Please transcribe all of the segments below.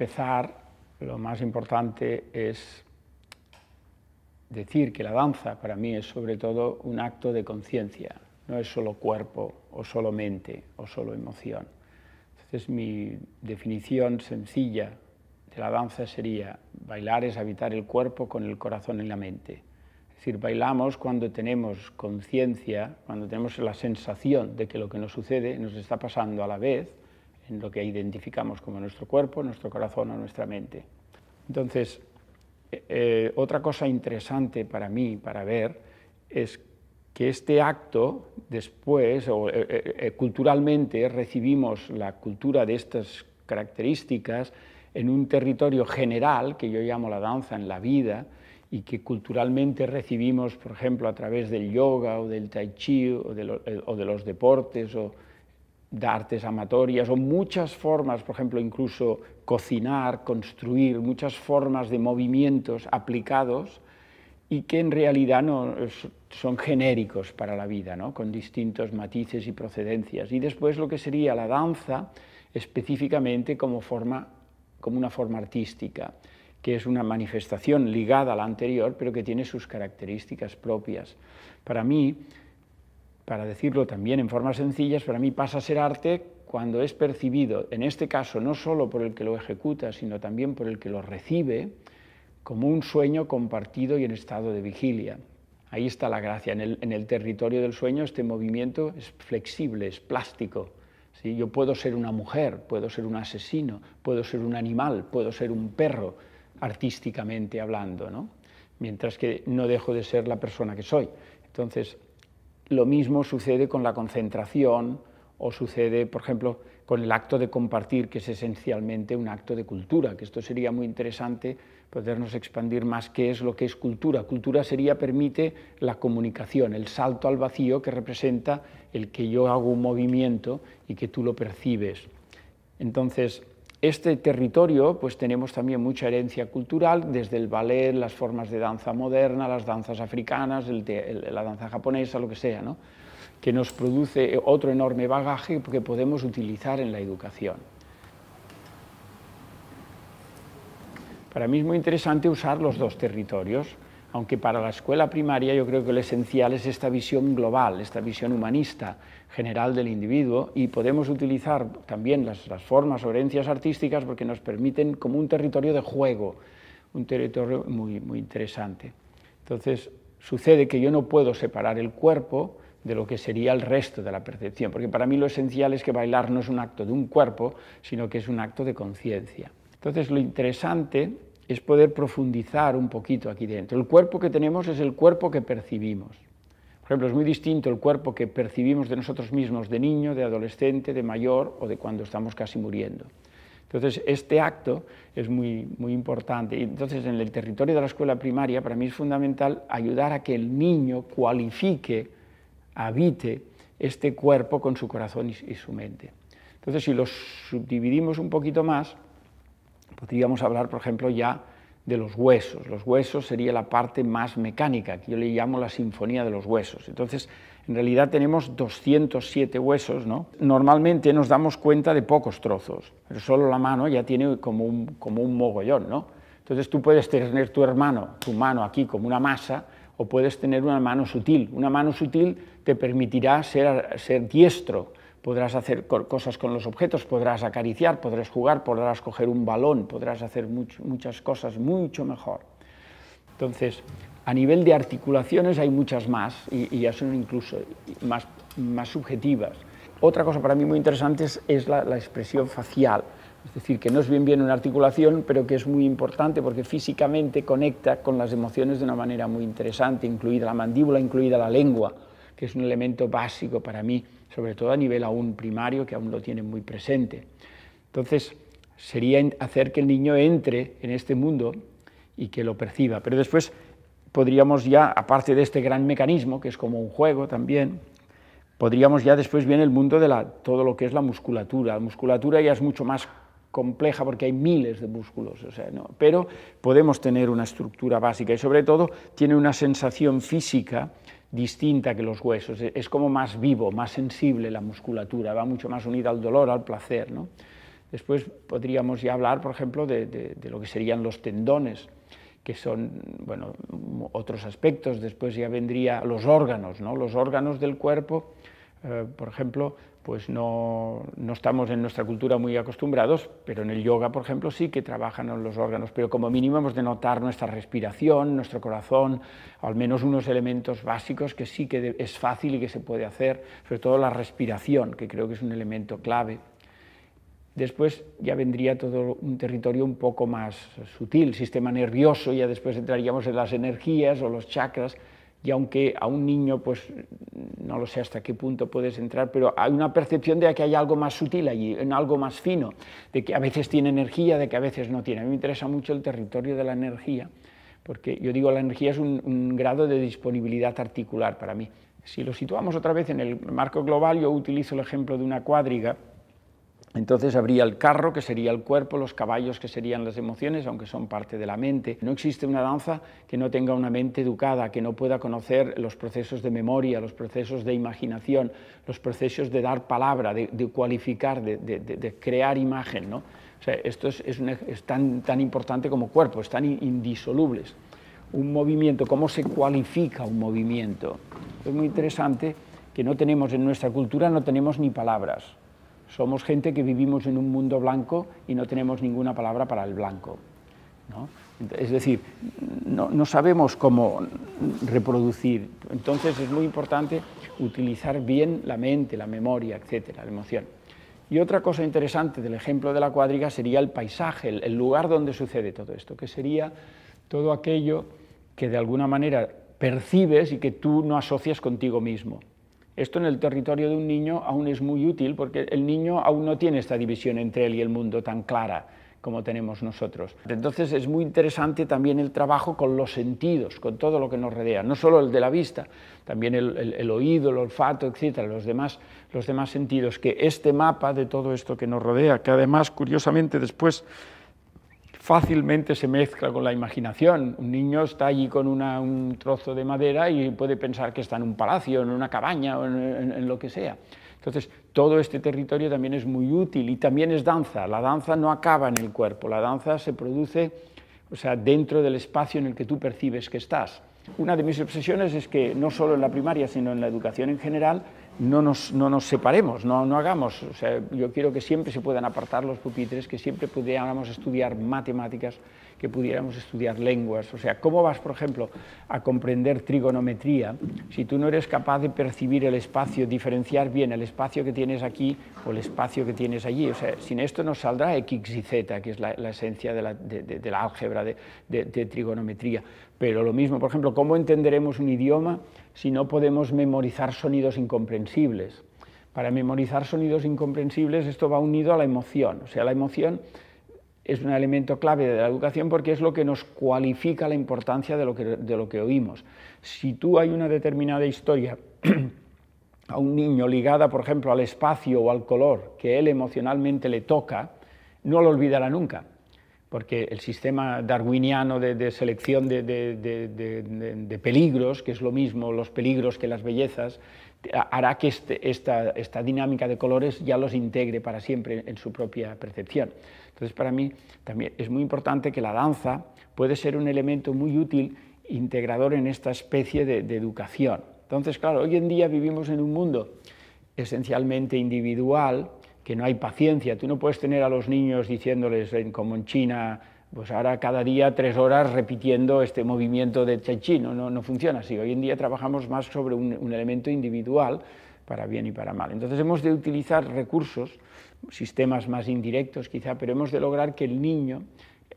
empezar, lo más importante es decir que la danza para mí es sobre todo un acto de conciencia, no es solo cuerpo o solo mente o solo emoción. Entonces mi definición sencilla de la danza sería bailar es habitar el cuerpo con el corazón en la mente. Es decir, bailamos cuando tenemos conciencia, cuando tenemos la sensación de que lo que nos sucede nos está pasando a la vez en lo que identificamos como nuestro cuerpo, nuestro corazón o nuestra mente. Entonces, eh, otra cosa interesante para mí, para ver, es que este acto después, o, eh, eh, culturalmente, recibimos la cultura de estas características en un territorio general, que yo llamo la danza en la vida, y que culturalmente recibimos, por ejemplo, a través del yoga o del tai chi o de, o de los deportes o de artes amatorias o muchas formas, por ejemplo, incluso cocinar, construir, muchas formas de movimientos aplicados y que en realidad no, son genéricos para la vida, ¿no? con distintos matices y procedencias. Y después lo que sería la danza específicamente como, forma, como una forma artística, que es una manifestación ligada a la anterior, pero que tiene sus características propias. Para mí, para decirlo también en formas sencillas, para mí pasa a ser arte cuando es percibido, en este caso, no solo por el que lo ejecuta, sino también por el que lo recibe, como un sueño compartido y en estado de vigilia. Ahí está la gracia. En el, territorio del sueño este movimiento es flexible, es plástico. Yo puedo ser una mujer, puedo ser un asesino, puedo ser un animal, puedo ser un perro, artísticamente hablando, ¿no? mientras que no dejo de ser la persona que soy. Entonces, lo mismo sucede con la concentración o sucede, por ejemplo, con el acto de compartir, que es esencialmente un acto de cultura, que esto sería muy interesante podernos expandir más qué es lo que es cultura. Cultura sería, permite la comunicación, el salto al vacío que representa el que yo hago un movimiento y que tú lo percibes. Entonces, este territorio, pues tenemos también mucha herencia cultural, desde el ballet, las formas de danza moderna, las danzas africanas, la danza japonesa, lo que sea, ¿no? que nos produce eh, otro enorme bagaje que podemos utilizar en la educación. Para mí es muy interesante usar los dos territorios, aunque para la escuela primaria yo creo que lo esencial es esta visión global, esta visión humanista general del individuo y podemos utilizar también las, formas o herencias artísticas porque nos permiten como un territorio de juego, un territorio muy, muy interesante. Entonces, sucede que yo no puedo separar el cuerpo de lo que sería el resto de la percepción, porque para mí lo esencial es que bailar no es un acto de un cuerpo, sino que es un acto de conciencia. Entonces, lo interesante es poder profundizar un poquito aquí dentro. El cuerpo que tenemos es el cuerpo que percibimos. Por ejemplo, es muy distinto el cuerpo que percibimos de nosotros mismos, de niño, de adolescente, de mayor o de cuando estamos casi muriendo. Entonces, este acto es muy, muy importante. Entonces, en el territorio de la escuela primaria, para mí es fundamental ayudar a que el niño cualifique, habite este cuerpo con su corazón y, su mente. Entonces, si lo subdividimos un poquito más, Podríamos hablar, por ejemplo, ya de los huesos. Los huesos sería la parte más mecánica, que yo le llamo la sinfonía de los huesos. Entonces, en realidad tenemos 207 huesos, Normalmente nos damos cuenta de pocos trozos, pero solo la mano ya tiene como un, mogollón, Entonces tú puedes tener tu hermano, tu mano aquí como una masa, o puedes tener una mano sutil. Una mano sutil te permitirá ser diestro, podrás hacer cosas con los objetos, podrás acariciar, podrás jugar, podrás coger un balón, podrás hacer muchas cosas mucho mejor. Entonces, a nivel de articulaciones hay muchas más y, ya son incluso más, más subjetivas. Otra cosa para mí muy interesante es, la, la, expresión facial, es decir, que no es bien bien una articulación, pero que es muy importante porque físicamente conecta con las emociones de una manera muy interesante, incluida la mandíbula, incluida la lengua que es un elemento básico para mí, sobre todo a nivel aún primario, que aún lo tiene muy presente. Entonces, sería hacer que el niño entre en este mundo y que lo perciba. Pero después podríamos ya, aparte de este gran mecanismo, que es como un juego también, podríamos ya después bien el mundo de la, todo lo que es la musculatura. La musculatura ya es mucho más compleja porque hay miles de músculos, o sea, ¿no? pero podemos tener una estructura básica y sobre todo tiene una sensación física distinta que los huesos, es como más vivo, más sensible la musculatura, va mucho más unida al dolor, al placer. ¿no? Después podríamos ya hablar, por ejemplo, de, lo que serían los tendones, que son bueno, otros aspectos. Después ya vendría los órganos, ¿no? los órganos del cuerpo, eh, por ejemplo, pues no, estamos en nuestra cultura muy acostumbrados, pero en el yoga, por ejemplo, sí que trabajan los órganos, pero como mínimo hemos de notar nuestra respiración, nuestro corazón, al menos unos elementos básicos que sí que es fácil y que se puede hacer, sobre todo la respiración, que creo que es un elemento clave. Después ya vendría todo un territorio un poco más sutil, sistema nervioso, ya después entraríamos en las energías o los chakras, y aunque a un niño, pues no lo sé hasta qué punto puedes entrar, pero hay una percepción de que hay algo más sutil allí, en algo más fino, de que a veces tiene energía, de que a veces no tiene. A mí me interesa mucho el territorio de la energía, porque yo digo, la energía es un, grado de disponibilidad articular para mí. Si lo situamos otra vez en el marco global, yo utilizo el ejemplo de una cuadriga, entonces habría el carro, que sería el cuerpo, los caballos, que serían las emociones, aunque son parte de la mente. No existe una danza que no tenga una mente educada, que no pueda conocer los procesos de memoria, los procesos de imaginación, los procesos de dar palabra, de, cualificar, de, crear imagen. ¿no? esto es, tan, importante como cuerpo, están indisolubles. Un movimiento, ¿cómo se cualifica un movimiento? Es muy interesante que no tenemos en nuestra cultura, no tenemos ni palabras somos gente que vivimos en un mundo blanco y no tenemos ninguna palabra para el blanco. ¿no? Es decir, no, sabemos cómo reproducir. Entonces es muy importante utilizar bien la mente, la memoria, etcétera, la emoción. Y otra cosa interesante del ejemplo de la cuadriga sería el paisaje, el lugar donde sucede todo esto, que sería todo aquello que de alguna manera percibes y que tú no asocias contigo mismo. Esto en el territorio de un niño aún es muy útil porque el niño aún no tiene esta división entre él y el mundo tan clara como tenemos nosotros. Entonces es muy interesante también el trabajo con los sentidos, con todo lo que nos rodea, no solo el de la vista, también el, oído, el olfato, etcétera, los demás, los demás sentidos, que este mapa de todo esto que nos rodea, que además curiosamente después fácilmente se mezcla con la imaginación. Un niño está allí con un trozo de madera y puede pensar que está en un palacio, en una cabaña o en, lo que sea. Entonces, todo este territorio también es muy útil y también es danza. La danza no acaba en el cuerpo, la danza se produce o sea, dentro del espacio en el que tú percibes que estás. Una de mis obsesiones es que no solo en la primaria, sino en la educación en general, no nos, no separemos, no, hagamos. yo quiero que siempre se puedan apartar los pupitres, que siempre pudiéramos estudiar matemáticas, que pudiéramos estudiar lenguas. O sea, ¿cómo vas, por ejemplo, a comprender trigonometría si tú no eres capaz de percibir el espacio, diferenciar bien el espacio que tienes aquí o el espacio que tienes allí? O sea, sin esto nos saldrá x y z, que es la, esencia de la álgebra de trigonometría. Pero lo mismo, por ejemplo, ¿cómo entenderemos un idioma si no podemos memorizar sonidos incomprensibles? Para memorizar sonidos incomprensibles esto va unido a la emoción. O sea, la emoción es un elemento clave de la educación porque es lo que nos cualifica la importancia de lo que, de lo que oímos. Si tú hay una determinada historia a un niño ligada, por ejemplo, al espacio o al color que él emocionalmente le toca, no lo olvidará nunca porque el sistema darwiniano de, selección de, peligros, que es lo mismo los peligros que las bellezas, hará que este, esta, esta, dinámica de colores ya los integre para siempre en su propia percepción. Entonces, para mí también es muy importante que la danza puede ser un elemento muy útil integrador en esta especie de educación. Entonces, claro, hoy en día vivimos en un mundo esencialmente individual, que no hay paciencia. Tú no puedes tener a los niños diciéndoles, como en China, pues ahora cada día tres horas repitiendo este movimiento de tai chi, no, funciona así. Hoy en día trabajamos más sobre un, elemento individual para bien y para mal. Entonces hemos de utilizar recursos, sistemas más indirectos quizá, pero hemos de lograr que el niño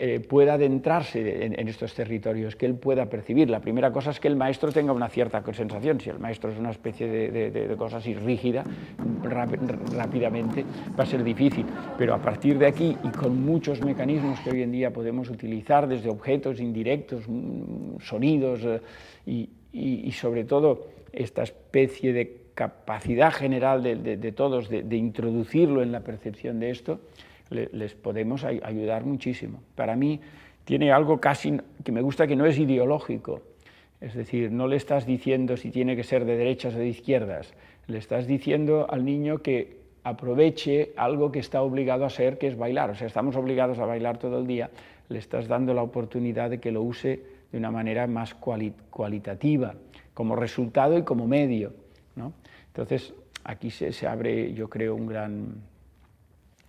eh, pueda adentrarse en, estos territorios, que él pueda percibir. La primera cosa es que el maestro tenga una cierta sensación. Si el maestro es una especie de, cosa así rígida, rápidamente va a ser difícil. Pero a partir de aquí y con muchos mecanismos que hoy en día podemos utilizar, desde objetos indirectos, mm, sonidos eh, y, sobre todo esta especie de capacidad general de todos de, introducirlo en la percepción de esto, les podemos ayudar muchísimo. Para mí tiene algo casi que me gusta que no es ideológico, es decir, no le estás diciendo si tiene que ser de derechas o de izquierdas, le estás diciendo al niño que aproveche algo que está obligado a hacer, que es bailar, o sea, estamos obligados a bailar todo el día, le estás dando la oportunidad de que lo use de una manera más cualitativa, como resultado y como medio. Entonces, aquí se, se abre, yo creo, un gran,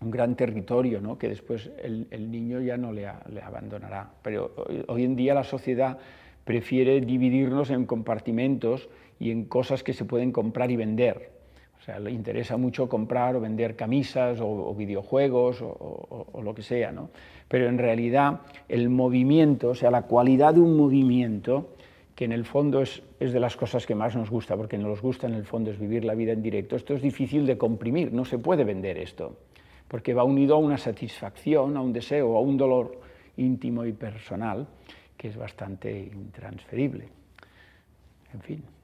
un gran territorio ¿no? que después el, niño ya no le, abandonará. Pero hoy en día la sociedad prefiere dividirnos en compartimentos y en cosas que se pueden comprar y vender. O sea, le interesa mucho comprar o vender camisas o, videojuegos o, lo que sea. Pero en realidad el movimiento, o sea, la cualidad de un movimiento, que en el fondo es, es, de las cosas que más nos gusta, porque nos gusta en el fondo es vivir la vida en directo, esto es difícil de comprimir, no se puede vender esto porque va unido a una satisfacción, a un deseo, a un dolor íntimo y personal que es bastante intransferible. En fin.